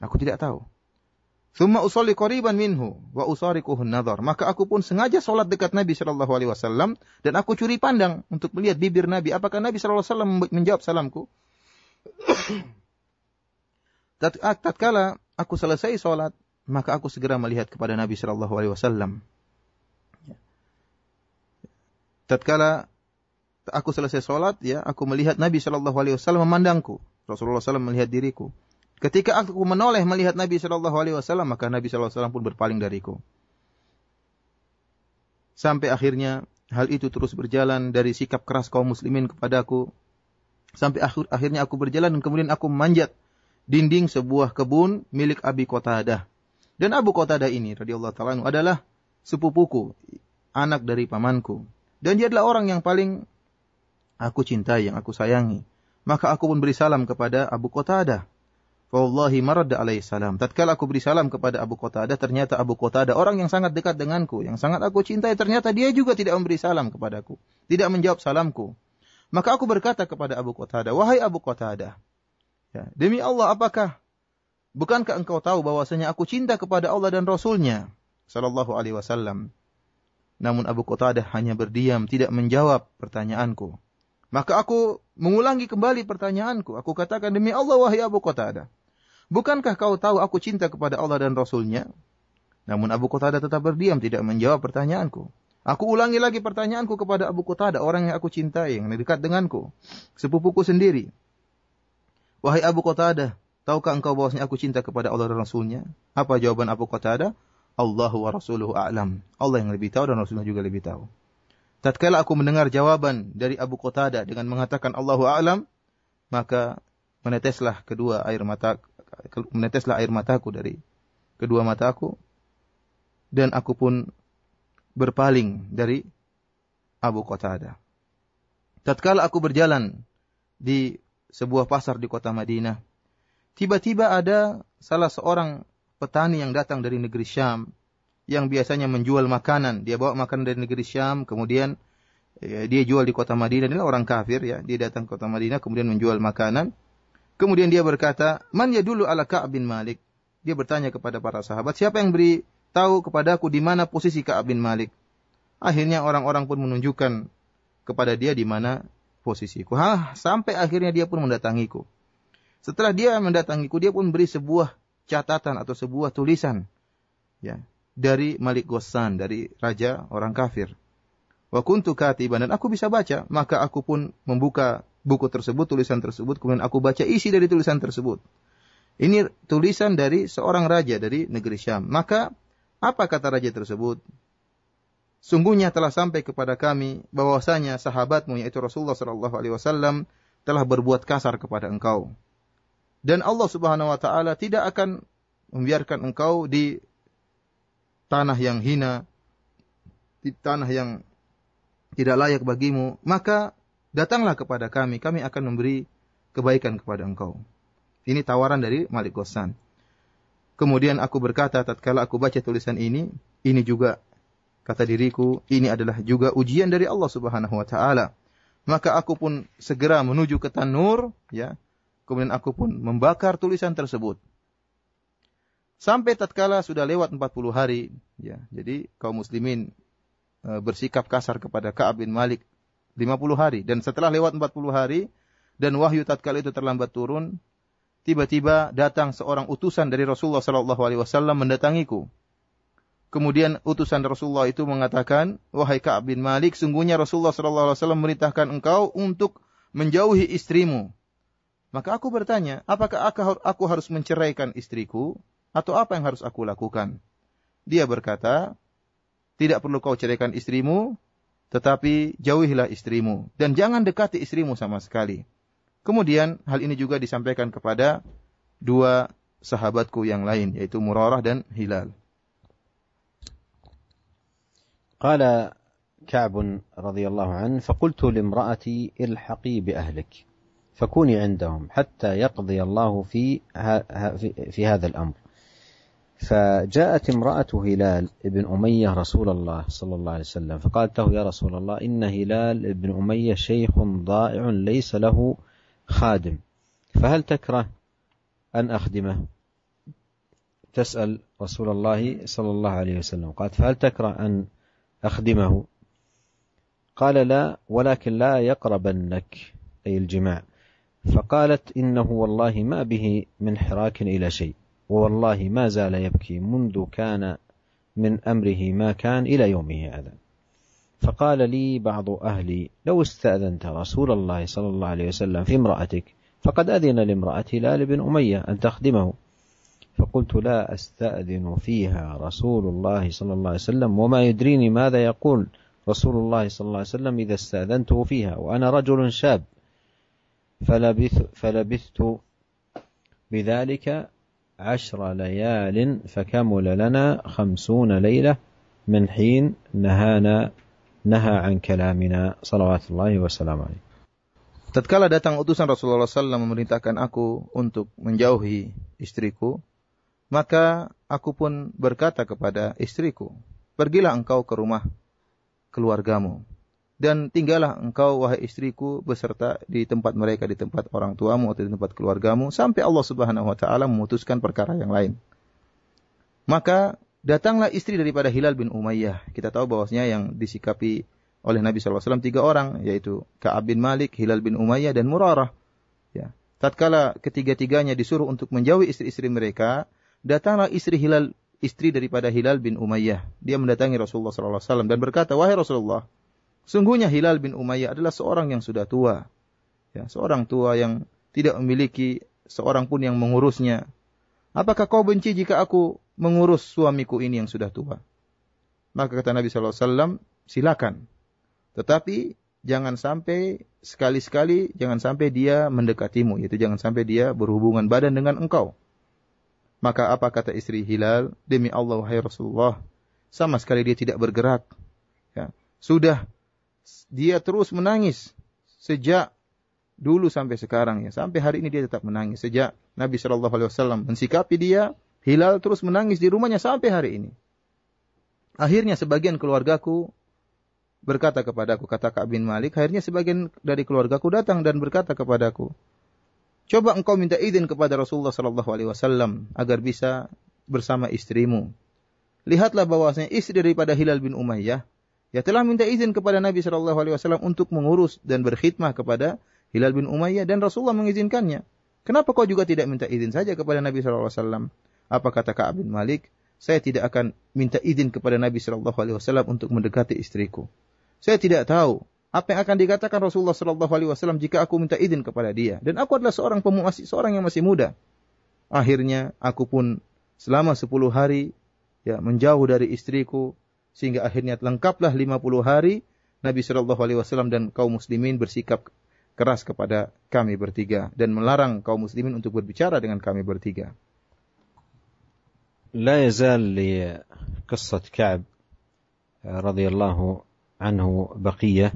Aku tidak tahu. Thumma usolli qariban minhu wa usarikuhun nadhar. Maka aku pun sengaja sholat dekat Nabi Shallallahu Alaihi Wasallam dan aku curi pandang untuk melihat bibir Nabi. Apakah Nabi Shallallahu Alaihi Wasallam menjawab salamku? Ah, tatkala aku selesai sholat, maka aku segera melihat kepada Nabi Shallallahu Alaihi Wasallam. Ya. Tatkala aku selesai sholat, ya, aku melihat Nabi Shallallahu Alaihi Wasallam memandangku. Rasulullah SAW melihat diriku. Ketika aku menoleh melihat Nabi Shallallahu Alaihi Wasallam, maka Nabi Shallallahu Alaihi Wasallam pun berpaling dariku. Sampai akhirnya hal itu terus berjalan dari sikap keras kaum muslimin kepadaku. Sampai akhir akhirnya aku berjalan dan kemudian aku memanjat dinding sebuah kebun milik Abi Qatadah. Dan Abu Qatadah ini radhiyallahu taala adalah sepupuku, anak dari pamanku. Dan dia adalah orang yang paling aku cintai, yang aku sayangi. Maka aku pun beri salam kepada Abu Qatadah. Wallahi maradda alaihi salam. Tatkala aku beri salam kepada Abu Qatadah, ternyata Abu Qatadah orang yang sangat dekat denganku, yang sangat aku cintai, ternyata dia juga tidak memberi salam kepadaku, tidak menjawab salamku. Maka aku berkata kepada Abu Qatadah, "Wahai Abu Qatadah, Ya. Demi Allah, apakah bukankah engkau tahu bahwasanya aku cinta kepada Allah dan Rasulnya, Shallallahu Alaihi Wasallam. Namun Abu Qatadah hanya berdiam, tidak menjawab pertanyaanku. Maka aku mengulangi kembali pertanyaanku. Aku katakan demi Allah wahai Abu Qatadah. Bukankah kau tahu aku cinta kepada Allah dan Rasulnya? Namun Abu Qatadah tetap berdiam, tidak menjawab pertanyaanku. Aku ulangi lagi pertanyaanku kepada Abu Qatadah, orang yang aku cintai, yang dekat denganku, sepupuku sendiri. Wahai Abu Qatadah, tahukah engkau bahwasanya aku cinta kepada Allah dan Rasulnya? Apa jawaban Abu Qatadah? Allahu wa rasuluhu a'lam. Allah yang lebih tahu dan Rasulnya juga lebih tahu. Tatkala aku mendengar jawaban dari Abu Qatadah dengan mengatakan Allahu a'lam, maka meneteslah kedua air mata meneteslah air mataku dari kedua mataku dan aku pun berpaling dari Abu Qatadah. Tatkala aku berjalan di sebuah pasar di kota Madinah. Tiba-tiba ada salah seorang petani yang datang dari negeri Syam yang biasanya menjual makanan. Dia bawa makanan dari negeri Syam, kemudian ya, dia jual di kota Madinah. Ini orang kafir ya, dia datang ke kota Madinah kemudian menjual makanan. Kemudian dia berkata, "Man ya dulu ala Ka'ab bin Malik?" Dia bertanya kepada para sahabat, "Siapa yang beri tahu kepada aku di mana posisi Ka'ab bin Malik?" Akhirnya orang-orang pun menunjukkan kepada dia di mana posisiku. Hah, sampai akhirnya dia pun mendatangiku. Setelah dia mendatangiku, dia pun beri sebuah catatan atau sebuah tulisan. Ya, dari Malik Gosan, dari raja orang kafir. Wa kuntu katiban dan aku bisa baca, maka aku pun membuka buku tersebut, tulisan tersebut, kemudian aku baca isi dari tulisan tersebut. Ini tulisan dari seorang raja dari negeri Syam. Maka apa kata raja tersebut? sungguhnya telah sampai kepada kami bahwasanya sahabatmu yaitu Rasulullah sallallahu alaihi wasallam telah berbuat kasar kepada engkau. Dan Allah Subhanahu wa taala tidak akan membiarkan engkau di tanah yang hina, di tanah yang tidak layak bagimu, maka datanglah kepada kami, kami akan memberi kebaikan kepada engkau. Ini tawaran dari Malik Ghassan. Kemudian aku berkata tatkala aku baca tulisan ini, ini juga Kata diriku, ini adalah juga ujian dari Allah Subhanahu wa taala. Maka aku pun segera menuju ke tanur, ya. Kemudian aku pun membakar tulisan tersebut. Sampai tatkala sudah lewat 40 hari, ya. Jadi kaum muslimin e, bersikap kasar kepada Ka'ab bin Malik 50 hari dan setelah lewat 40 hari dan wahyu tatkala itu terlambat turun, tiba-tiba datang seorang utusan dari Rasulullah sallallahu alaihi wasallam mendatangiku Kemudian utusan Rasulullah itu mengatakan, "Wahai Ka'ab bin Malik, sungguhnya Rasulullah sallallahu alaihi wasallam merintahkan engkau untuk menjauhi istrimu." Maka aku bertanya, "Apakah aku harus menceraikan istriku atau apa yang harus aku lakukan?" Dia berkata, "Tidak perlu kau ceraikan istrimu, tetapi jauhilah istrimu dan jangan dekati istrimu sama sekali." Kemudian hal ini juga disampaikan kepada dua sahabatku yang lain yaitu Murarah dan Hilal. قال كعب رضي الله عنه فقلت لامرأتي الحقي بأهلك فكوني عندهم حتى يقضي الله في, في هذا الأمر فجاءت امرأة هلال بن أمية رسول الله صلى الله عليه وسلم فقالت له يا رسول الله إن هلال بن أمية شيخ ضائع ليس له خادم فهل تكره أن أخدمه تسأل رسول الله صلى الله عليه وسلم قالت فهل تكره أن أخدمه قال لا ولكن لا يقربنك أي الجماع فقالت إنه والله ما به من حراك إلى شيء ووالله ما زال يبكي منذ كان من أمره ما كان إلى يومه هذا فقال لي بعض أهلي لو استأذنت رسول الله صلى الله عليه وسلم في امرأتك فقد أذن لامرأتي هلال بن أمية أن تخدمه فقلت لا أستأذن فيها رسول الله صلى الله عليه وسلم وما يدريني ماذا يقول رسول الله صلى الله عليه وسلم إذا استأذنته فيها وأنا رجل شاب فلبث فلبثت بذلك عشر ليال فكمل لنا خمسون ليلة من حين نهانا نهى عن كلامنا صلوات الله وسلامه عليه Tatkala datang utusan Rasulullah SAW memerintahkan aku untuk menjauhi istriku, Maka aku pun berkata kepada istriku, pergilah engkau ke rumah keluargamu dan tinggallah engkau wahai istriku beserta di tempat mereka di tempat orang tuamu atau di tempat keluargamu sampai Allah Subhanahu wa taala memutuskan perkara yang lain. Maka datanglah istri daripada Hilal bin Umayyah. Kita tahu bahwasanya yang disikapi oleh Nabi SAW tiga orang, yaitu Ka'ab bin Malik, Hilal bin Umayyah, dan Murarah. Ya. Tatkala ketiga-tiganya disuruh untuk menjauhi istri-istri mereka, datanglah istri Hilal istri daripada Hilal bin Umayyah. Dia mendatangi Rasulullah SAW dan berkata, Wahai Rasulullah, sungguhnya Hilal bin Umayyah adalah seorang yang sudah tua. Ya, seorang tua yang tidak memiliki seorang pun yang mengurusnya. Apakah kau benci jika aku mengurus suamiku ini yang sudah tua? Maka kata Nabi SAW, silakan. Tetapi jangan sampai sekali-sekali, jangan sampai dia mendekatimu. Yaitu jangan sampai dia berhubungan badan dengan engkau maka apa kata istri Hilal? Demi Allah, wahai Rasulullah, sama sekali dia tidak bergerak. Ya. Sudah, dia terus menangis sejak dulu sampai sekarang ya sampai hari ini dia tetap menangis sejak Nabi Shallallahu Alaihi Wasallam mensikapi dia Hilal terus menangis di rumahnya sampai hari ini akhirnya sebagian keluargaku berkata kepadaku kata Kak bin Malik akhirnya sebagian dari keluargaku datang dan berkata kepadaku Coba engkau minta izin kepada Rasulullah Shallallahu Alaihi Wasallam agar bisa bersama istrimu. Lihatlah bahwasanya istri daripada Hilal bin Umayyah ya telah minta izin kepada Nabi Shallallahu Alaihi Wasallam untuk mengurus dan berkhidmah kepada Hilal bin Umayyah dan Rasulullah mengizinkannya. Kenapa kau juga tidak minta izin saja kepada Nabi Shallallahu Alaihi Wasallam? Apa kata Kaab bin Malik? Saya tidak akan minta izin kepada Nabi Shallallahu Alaihi Wasallam untuk mendekati istriku. Saya tidak tahu apa yang akan dikatakan Rasulullah Shallallahu Alaihi Wasallam jika aku minta izin kepada dia dan aku adalah seorang pemuasih seorang yang masih muda akhirnya aku pun selama 10 hari ya menjauh dari istriku sehingga akhirnya lengkaplah 50 hari Nabi Shallallahu Alaihi Wasallam dan kaum muslimin bersikap keras kepada kami bertiga dan melarang kaum muslimin untuk berbicara dengan kami bertiga. لا يزال لقصة كعب رضي الله عنه بقية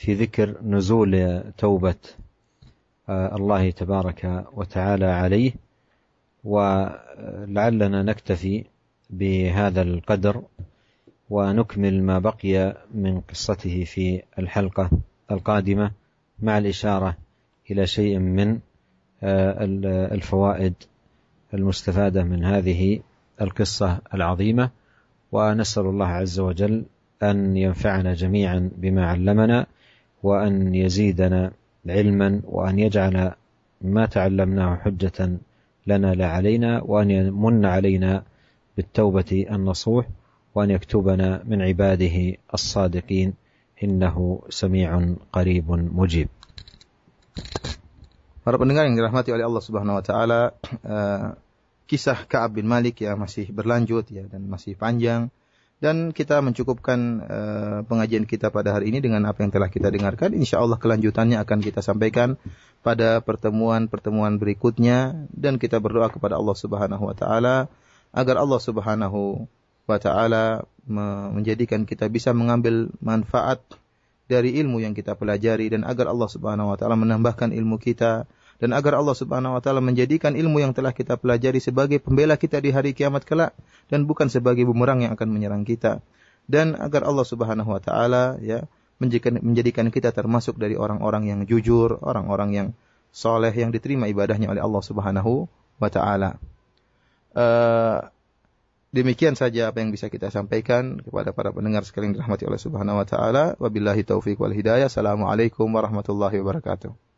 في ذكر نزول توبة آه، الله تبارك وتعالى عليه ولعلنا نكتفي بهذا القدر ونكمل ما بقي من قصته في الحلقة القادمة مع الإشارة إلى شيء من آه، الفوائد المستفادة من هذه القصة العظيمة ونسأل الله عز وجل أن ينفعنا جميعا بما علمنا وأن يزيدنا علما وأن يجعل ما تعلمناه حجة لنا لا علينا وأن يمن علينا بالتوبة النصوح وأن يكتبنا من عباده الصادقين إنه سميع قريب مجيب Para pendengar yang dirahmati oleh Allah Subhanahu wa taala, uh, kisah Ka'ab bin Malik yang masih berlanjut ya dan masih panjang. dan kita mencukupkan uh, pengajian kita pada hari ini dengan apa yang telah kita dengarkan. Insya Allah kelanjutannya akan kita sampaikan pada pertemuan-pertemuan berikutnya dan kita berdoa kepada Allah Subhanahu Wa Taala agar Allah Subhanahu Wa Taala menjadikan kita bisa mengambil manfaat dari ilmu yang kita pelajari dan agar Allah Subhanahu Wa Taala menambahkan ilmu kita dan agar Allah Subhanahu wa taala menjadikan ilmu yang telah kita pelajari sebagai pembela kita di hari kiamat kelak dan bukan sebagai bumerang yang akan menyerang kita dan agar Allah Subhanahu wa taala ya menjadikan kita termasuk dari orang-orang yang jujur, orang-orang yang soleh yang diterima ibadahnya oleh Allah Subhanahu wa taala. Uh, demikian saja apa yang bisa kita sampaikan kepada para pendengar sekalian dirahmati oleh Subhanahu wa taala. Wabillahi taufik wal hidayah. Assalamualaikum warahmatullahi wabarakatuh.